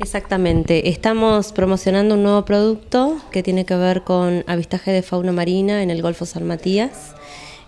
Exactamente, estamos promocionando un nuevo producto que tiene que ver con avistaje de fauna marina en el Golfo San Matías.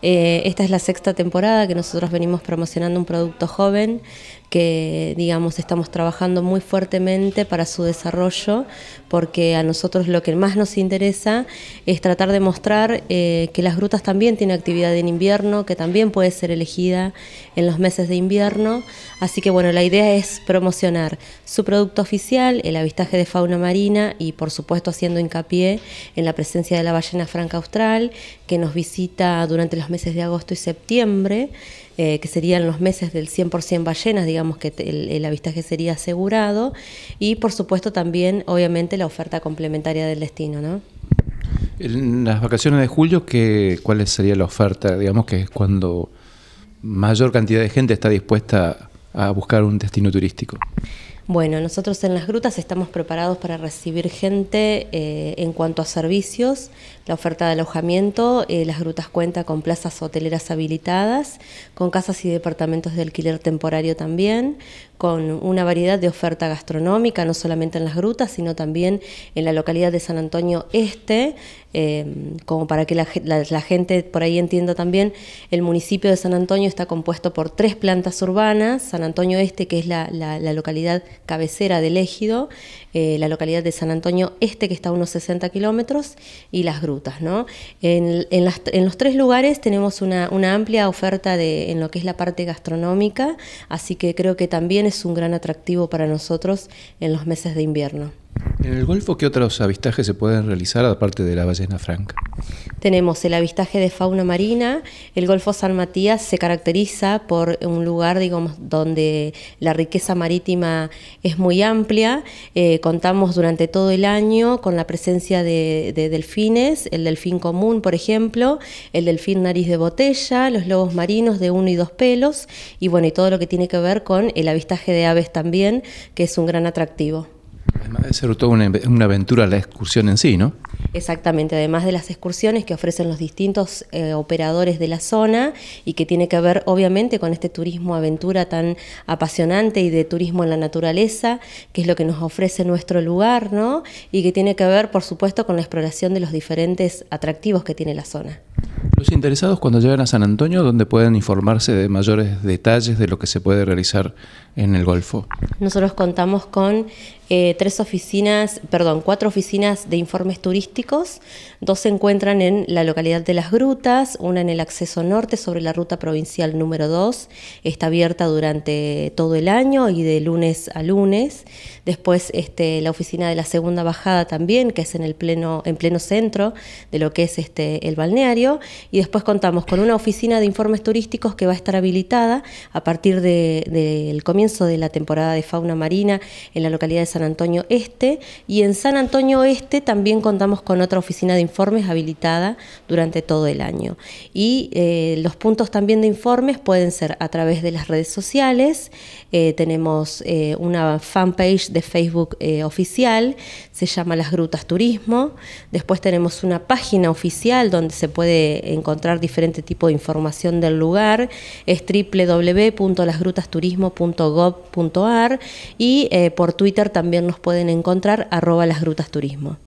Eh, esta es la sexta temporada que nosotros venimos promocionando un producto joven que, digamos, estamos trabajando muy fuertemente para su desarrollo, porque a nosotros lo que más nos interesa es tratar de mostrar eh, que las grutas también tienen actividad en invierno, que también puede ser elegida en los meses de invierno. Así que, bueno, la idea es promocionar su producto oficial, el avistaje de fauna marina y, por supuesto, haciendo hincapié en la presencia de la ballena franca austral, que nos visita durante los meses de agosto y septiembre, eh, que serían los meses del 100% ballenas, digamos que el, avistaje sería asegurado, y por supuesto también, obviamente, la oferta complementaria del destino, ¿no? En las vacaciones de julio, ¿qué, ¿cuál sería la oferta? Digamos que es cuando mayor cantidad de gente está dispuesta a buscar un destino turístico. Bueno, nosotros en las grutas estamos preparados para recibir gente eh, en cuanto a servicios, la oferta de alojamiento. Eh, las grutas cuenta con plazas hoteleras habilitadas, con casas y departamentos de alquiler temporario también, con una variedad de oferta gastronómica, no solamente en las grutas, sino también en la localidad de San Antonio Este, eh, como para que la, gente por ahí entienda también, el municipio de San Antonio está compuesto por tres plantas urbanas, San Antonio Este, que es la, localidad cabecera del ejido, eh, la localidad de San Antonio Este, que está a unos 60 kilómetros, y las grutas. ¿no? En, los tres lugares tenemos una, amplia oferta de, en lo que es la parte gastronómica, así que creo que también es un gran atractivo para nosotros en los meses de invierno. En el Golfo, ¿qué otros avistajes se pueden realizar aparte de la ballena franca? Tenemos el avistaje de fauna marina. El Golfo San Matías se caracteriza por un lugar, digamos, donde la riqueza marítima es muy amplia. Eh, contamos durante todo el año con la presencia de, de, delfines, el delfín común, por ejemplo, el delfín nariz de botella, los lobos marinos de uno y dos pelos, y bueno, y todo lo que tiene que ver con el avistaje de aves también, que es un gran atractivo. Además de ser toda una, aventura la excursión en sí, ¿no? Exactamente, además de las excursiones que ofrecen los distintos eh, operadores de la zona y que tiene que ver obviamente con este turismo aventura tan apasionante y de turismo en la naturaleza, que es lo que nos ofrece nuestro lugar, ¿no? Y que tiene que ver, por supuesto, con la exploración de los diferentes atractivos que tiene la zona. Los interesados cuando llegan a San Antonio, ¿dónde pueden informarse de mayores detalles de lo que se puede realizar en el Golfo? Nosotros contamos con eh, tres oficinas, perdón, cuatro oficinas de informes turísticos. Dos se encuentran en la localidad de Las Grutas, una en el acceso norte sobre la ruta provincial número 2. Está abierta durante todo el año y de lunes a lunes. Después este, la oficina de la segunda bajada también, que es en el pleno, en pleno centro de lo que es este, el balneario. Y después contamos con una oficina de informes turísticos que va a estar habilitada a partir del comienzo de la temporada de fauna marina en la localidad de San San Antonio Este y en San Antonio Este también contamos con otra oficina de informes habilitada durante todo el año. Y eh, los puntos también de informes pueden ser a través de las redes sociales, eh, tenemos eh, una fanpage de Facebook oficial, se llama Las Grutas Turismo, después tenemos una página oficial donde se puede encontrar diferente tipo de información del lugar, es www.lasgrutasturismo.gov.ar y por Twitter también también nos pueden encontrar arroba las grutas turismo.